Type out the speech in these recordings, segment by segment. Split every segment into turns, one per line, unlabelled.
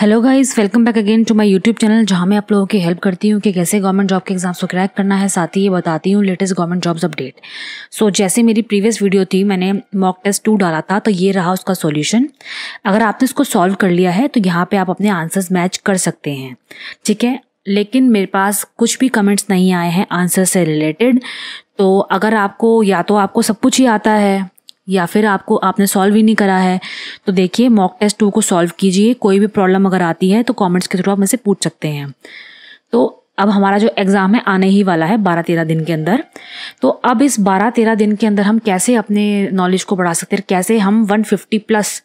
Hello guys welcome back again to my YouTube channel जहां मैं आप लोगों की हेल्प करती हूं कि कैसे गवर्नमेंट जॉब के एग्जाम्स को क्रैक करना है साथ ही ये बताती हूं latest government jobs update so जैसे मेरी प्रीवियस वीडियो थी मैंने मॉक टेस्ट टू डाला था तो ये रहा उसका सोल्यूशन अगर आपने इसको सॉल्व कर लिया है तो यहाँ पर आप अपने आंसर्स मैच कर सकते हैं ठीक है लेकिन मेरे पास कुछ भी कमेंट्स नहीं आए हैं आंसर से रिलेटेड तो अगर आपको या तो आपको सब कुछ ही आता है या फिर आपको आपने सॉल्व ही नहीं करा है तो देखिए मॉक टेस्ट टू को सॉल्व कीजिए कोई भी प्रॉब्लम अगर आती है तो कमेंट्स के थ्रू आप मुझसे पूछ सकते हैं तो अब हमारा जो एग्ज़ाम है आने ही वाला है बारह तेरह दिन के अंदर तो अब इस बारह तेरह दिन के अंदर हम कैसे अपने नॉलेज को बढ़ा सकते हैं कैसे हम वन फिफ्टी प्लस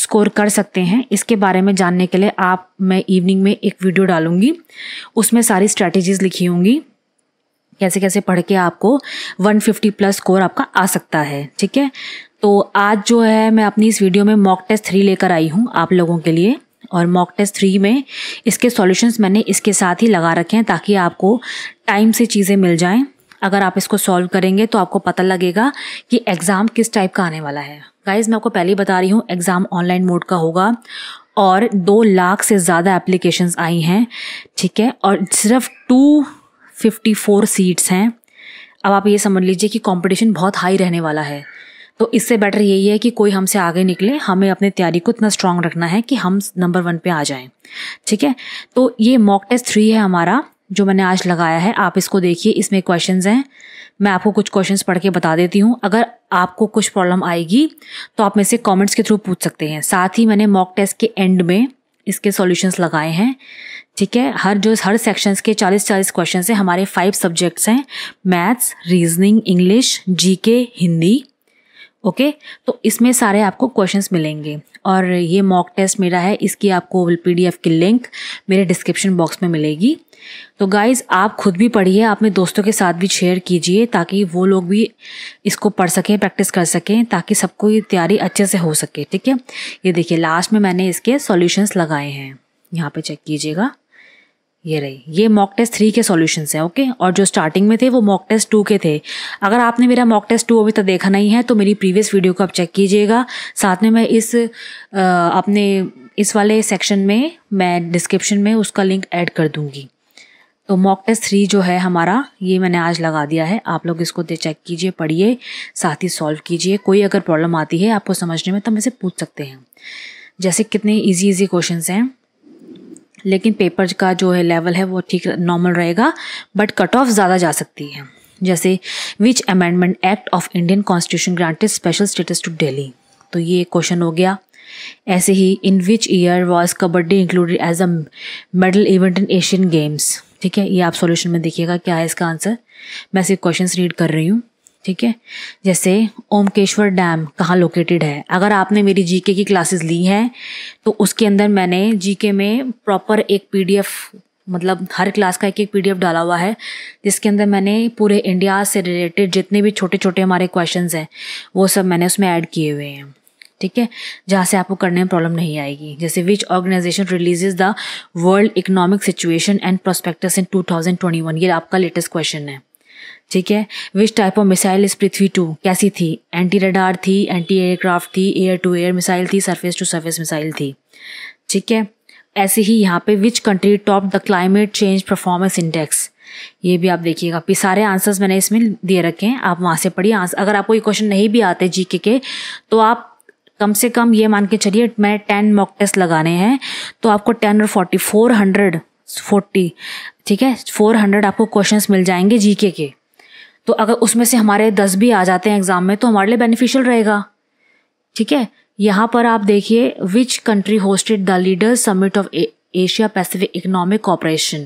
स्कोर कर सकते हैं इसके बारे में जानने के लिए आप मैं इवनिंग में एक वीडियो डालूंगी उसमें सारी स्ट्रैटेजीज़ लिखी होंगी कैसे कैसे पढ़ के आपको 150 प्लस स्कोर आपका आ सकता है ठीक है तो आज जो है मैं अपनी इस वीडियो में मॉक टेस्ट थ्री लेकर आई हूँ आप लोगों के लिए और मॉक टेस्ट थ्री में इसके सॉल्यूशंस मैंने इसके साथ ही लगा रखे हैं ताकि आपको टाइम से चीज़ें मिल जाएं अगर आप इसको सॉल्व करेंगे तो आपको पता लगेगा कि एग्ज़ाम किस टाइप का आने वाला है गाइज मैं आपको पहले ही बता रही हूँ एग्ज़ाम ऑनलाइन मोड का होगा और दो लाख से ज़्यादा एप्लीकेशन आई हैं ठीक है और सिर्फ टू 54 सीट्स हैं अब आप ये समझ लीजिए कि कंपटीशन बहुत हाई रहने वाला है तो इससे बेटर यही है कि कोई हमसे आगे निकले हमें अपनी तैयारी को इतना स्ट्रांग रखना है कि हम नंबर वन पे आ जाएं ठीक है तो ये मॉक टेस्ट थ्री है हमारा जो मैंने आज लगाया है आप इसको देखिए इसमें क्वेश्चंस हैं मैं आपको कुछ क्वेश्चंस पढ़ के बता देती हूँ अगर आपको कुछ प्रॉब्लम आएगी तो आप मेरे से कमेंट्स के थ्रू पूछ सकते हैं साथ ही मैंने मॉक टेस्ट के एंड में इसके सॉल्यूशंस लगाए हैं ठीक है हर जो हर सेक्शंस के 40-40 क्वेश्चन है हमारे फाइव सब्जेक्ट्स हैं maths reasoning English GK Hindi okay okay? तो इसमें सारे आपको क्वेश्चंस मिलेंगे और ये मॉक टेस्ट मेरा है इसकी आपको पी की लिंक मेरे डिस्क्रिप्शन बॉक्स में मिलेगी तो गाइज आप खुद भी पढ़िए अपने दोस्तों के साथ भी शेयर कीजिए ताकि वो लोग भी इसको पढ़ सकें प्रैक्टिस कर सकें ताकि सबको ये तैयारी अच्छे से हो सके ठीक है ये देखिए लास्ट में मैंने इसके सॉल्यूशंस लगाए हैं यहाँ पे चेक कीजिएगा ये रही ये मॉक टेस्ट थ्री के सॉल्यूशन हैं ओके और जो स्टार्टिंग में थे वो मॉक टेस्ट टू के थे अगर आपने मेरा मॉक टेस्ट टू अभी तक देखा नहीं है तो मेरी प्रीवियस वीडियो को आप चेक कीजिएगा साथ में मैं इस अपने इस वाले सेक्शन में मैं डिस्क्रिप्शन में उसका लिंक ऐड कर दूंगी तो मॉक टेस्ट थ्री जो है हमारा ये मैंने आज लगा दिया है आप लोग इसको चेक कीजिए पढ़िए साथ ही सॉल्व कीजिए कोई अगर प्रॉब्लम आती है आपको समझने में तब तो मैं पूछ सकते हैं जैसे कितने ईजी इजी क्वेश्चन हैं लेकिन पेपर का जो है लेवल है वो ठीक नॉर्मल रहेगा बट कट ऑफ ज़्यादा जा सकती है जैसे which amendment act of Indian constitution granted special status to Delhi तो ये क्वेश्चन हो गया ऐसे ही in which year was kabaddi included as a medal event in Asian games ठीक है ये आप सॉल्यूशन में देखिएगा क्या है इसका आंसर मैं सिर्फ क्वेश्चंस रीड कर रही हूँ ठीक है जैसे ओमकेश्वर डैम कहाँ लोकेटेड है अगर आपने मेरी जीके की क्लासेस ली हैं तो उसके अंदर मैंने जीके में प्रॉपर एक पीडीएफ मतलब हर क्लास का एक एक पीडीएफ डाला हुआ है जिसके अंदर मैंने पूरे इंडिया से रिलेटेड जितने भी छोटे छोटे हमारे क्वेश्चन हैं वो सब मैंने उसमें ऐड किए हुए हैं ठीक है जहाँ से आपको करने में प्रॉब्लम नहीं आएगी जैसे which organisation releases the world economic situation and prospectus in 2021 ये आपका लेटेस्ट क्वेश्चन है ठीक है विच टाइप ऑफ मिसाइल इस पृथ्वी टू कैसी थी एंटी रडार थी एंटी एयरक्राफ्ट थी एयर टू एयर मिसाइल थी सरफेस टू सरफेस मिसाइल थी ठीक है ऐसे ही यहाँ पे which country top the climate change performance index ये भी आप देखिएगा आपके सारे आंसर्स मैंने इसमें दिए रखे हैं आप वहाँ से पढ़िए आंसर अगर आपको ये क्वेश्चन नहीं भी आते जी के, के तो आप कम से कम ये मान के चलिए मैं टेन मॉक टेस्ट लगाने हैं तो आपको टेन और फोर्टी फोर हंड्रेड फोर्टी ठीक है फोर हंड्रेड आपको क्वेश्चंस मिल जाएंगे जीके के तो अगर उसमें से हमारे दस भी आ जाते हैं एग्ज़ाम में तो हमारे लिए बेनिफिशियल रहेगा ठीक है यहाँ पर आप देखिए which country hosted the leader summit of Asia Pacific economic cooperation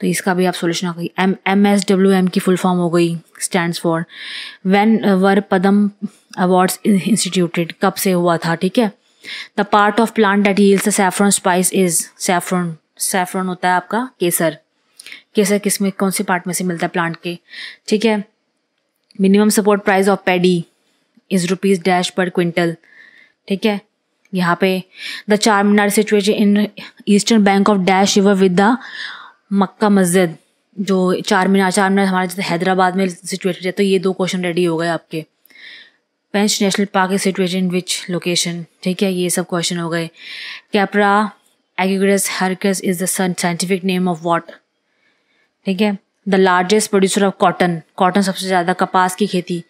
तो इसका भी आप सोल्यूशन आ गई M M S W M की फुल फॉर्म हो गई stand for when were Padma awards instituted कब से हुआ था ठीक है the part of plant that yields saffron spice is saffron saffron होता है आपका केसर कैसा किस में कौन से पार्ट में से मिलता है प्लांट के ठीक है minimum support price of paddy is rupees dash per quintal ठीक है यहाँ पे the Charminar situation in eastern bank of dash river with the Mecca Masjid जो चार मीनार चार मीनार हमारे जैसे हैदराबाद में सिचुएटेड है तो ये दो क्वेश्चन रेडी हो गए आपके Pench national park is situated in which location ठीक है ये सब क्वेश्चन हो गए capra aegagrus hircus is the scientific name of water ठीक है the largest producer of cotton cotton सबसे ज़्यादा कपास की खेती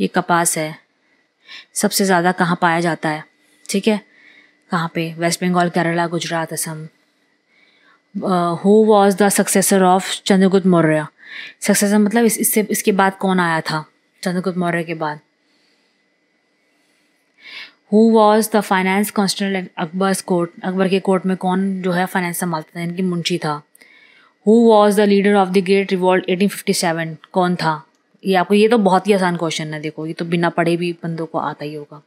ये कपास है सबसे ज़्यादा कहाँ पाया जाता है ठीक है कहाँ पे West Bengal Kerala Gujarat Assam who was the successor of Chandragupta Maurya successor मतलब इस, इससे इसके बाद कौन आया था चंद्रगुप्त मौर्य के बाद who was the finance constant Akbar court Akbar के कोर्ट में कौन जो है फाइनेंस संभालता था इनकी मुंशी था who was the leader of the great revolt eighteen fifty seven कौन था ये आपको ये तो बहुत ही आसान क्वेश्चन है देखो ये तो बिना पढ़े भी बंदों को आता ही होगा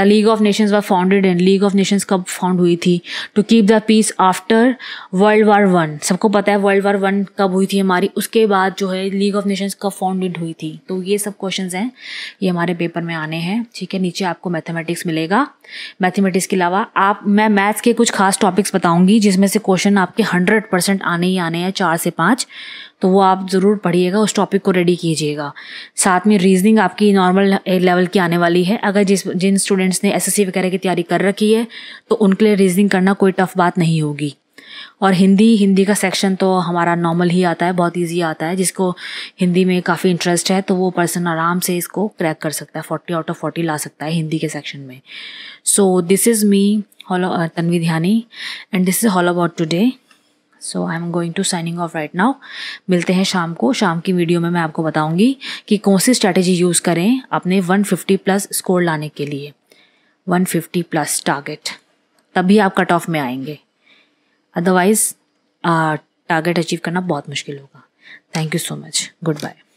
the league of nations were founded and league of nations कब फाउंड हुई थी to keep the peace after world war one सबको पता है वर्ल्ड वार वन कब हुई थी हमारी उसके बाद जो है लीग ऑफ नेशंस कब फाउंडेड हुई थी तो ये सब क्वेश्चन हैं ये हमारे पेपर में आने हैं ठीक है नीचे आपको मैथमेटिक्स मिलेगा मैथमेटिक्स के अलावा आप मैं मैथ्स के कुछ खास टॉपिक्स बताऊंगी जिसमें से क्वेश्चन आपके हंड्रेड परसेंट आने ही आने हैं चार से पाँच तो वो आप ज़रूर पढ़िएगा उस टॉपिक को रेडी कीजिएगा साथ में रीजनिंग आपकी नॉर्मल लेवल की आने वाली है अगर जिस जिन स्टूडेंट्स ने एसएससी वगैरह की तैयारी कर रखी है तो उनके लिए रीजनिंग करना कोई टफ बात नहीं होगी और हिंदी हिंदी का सेक्शन तो हमारा नॉर्मल ही आता है बहुत ईजी आता है जिसको हिंदी में काफ़ी इंटरेस्ट है तो वो पर्सन आराम से इसको क्रैक कर सकता है फोर्टी आउट ऑफ फोर्टी ला सकता है हिंदी के सेक्शन में so this is me hello Tanvi Dhyani and this is all about today so I am going to signing off right now मिलते हैं शाम को शाम की वीडियो में मैं आपको बताऊंगी कि कौन सी स्ट्रैटेजी यूज़ करें अपने 150 प्लस स्कोर लाने के लिए 150 प्लस टारगेट तभी आप कट ऑफ में आएंगे अदरवाइज़ टारगेट अचीव करना बहुत मुश्किल होगा thank you so much good bye